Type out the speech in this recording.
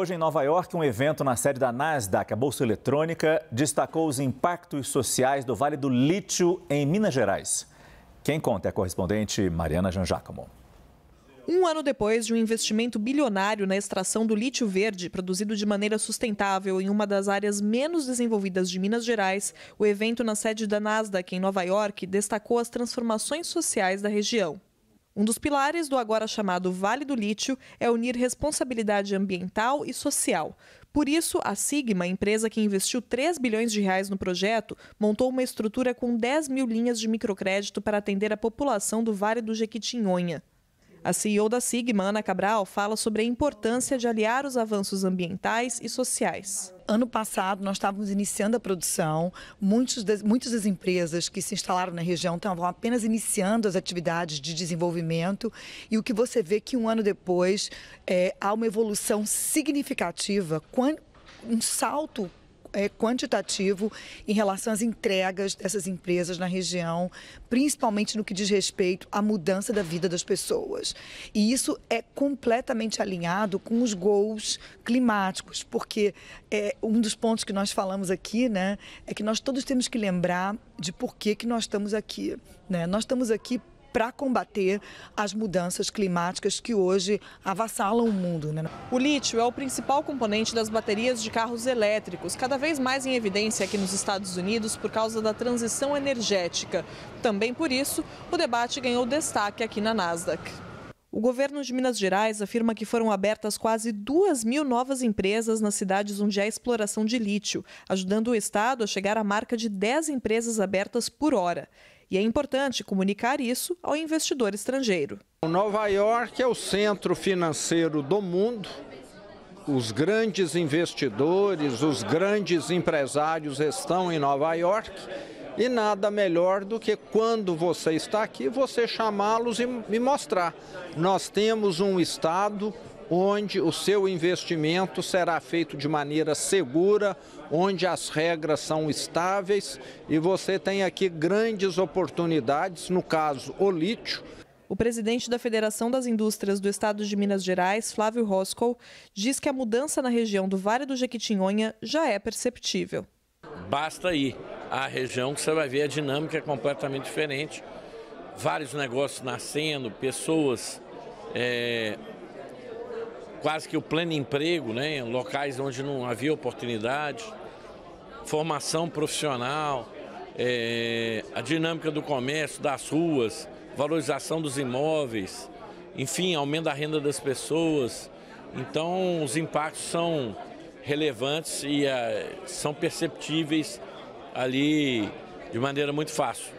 Hoje, em Nova York, um evento na sede da Nasdaq, a Bolsa Eletrônica, destacou os impactos sociais do Vale do Lítio em Minas Gerais. Quem conta é a correspondente Mariana Janjacomo. Um ano depois de um investimento bilionário na extração do lítio verde, produzido de maneira sustentável em uma das áreas menos desenvolvidas de Minas Gerais, o evento na sede da Nasdaq, em Nova York, destacou as transformações sociais da região. Um dos pilares do agora chamado Vale do Lítio é unir responsabilidade ambiental e social. Por isso, a Sigma, empresa que investiu 3 bilhões de reais no projeto, montou uma estrutura com 10 mil linhas de microcrédito para atender a população do Vale do Jequitinhonha. A CEO da Sigma, Ana Cabral, fala sobre a importância de aliar os avanços ambientais e sociais. Ano passado, nós estávamos iniciando a produção. Muitos das, muitas das empresas que se instalaram na região estavam apenas iniciando as atividades de desenvolvimento. E o que você vê que um ano depois é, há uma evolução significativa, um salto é, quantitativo em relação às entregas dessas empresas na região, principalmente no que diz respeito à mudança da vida das pessoas. E isso é completamente alinhado com os gols climáticos, porque é, um dos pontos que nós falamos aqui, né, é que nós todos temos que lembrar de por que, que nós estamos aqui. Né? Nós estamos aqui para combater as mudanças climáticas que hoje avassalam o mundo. Né? O lítio é o principal componente das baterias de carros elétricos, cada vez mais em evidência aqui nos Estados Unidos por causa da transição energética. Também por isso, o debate ganhou destaque aqui na Nasdaq. O governo de Minas Gerais afirma que foram abertas quase 2 mil novas empresas nas cidades onde há exploração de lítio, ajudando o Estado a chegar à marca de 10 empresas abertas por hora. E é importante comunicar isso ao investidor estrangeiro. Nova York é o centro financeiro do mundo. Os grandes investidores, os grandes empresários estão em Nova York. E nada melhor do que quando você está aqui, você chamá-los e me mostrar. Nós temos um Estado onde o seu investimento será feito de maneira segura, onde as regras são estáveis e você tem aqui grandes oportunidades, no caso, o lítio. O presidente da Federação das Indústrias do Estado de Minas Gerais, Flávio Roscoe, diz que a mudança na região do Vale do Jequitinhonha já é perceptível. Basta ir a região, que você vai ver a dinâmica é completamente diferente. Vários negócios nascendo, pessoas, é, quase que o pleno emprego, né? locais onde não havia oportunidade, formação profissional, é, a dinâmica do comércio, das ruas, valorização dos imóveis, enfim, aumento da renda das pessoas. Então, os impactos são relevantes e a, é, são perceptíveis ali de maneira muito fácil.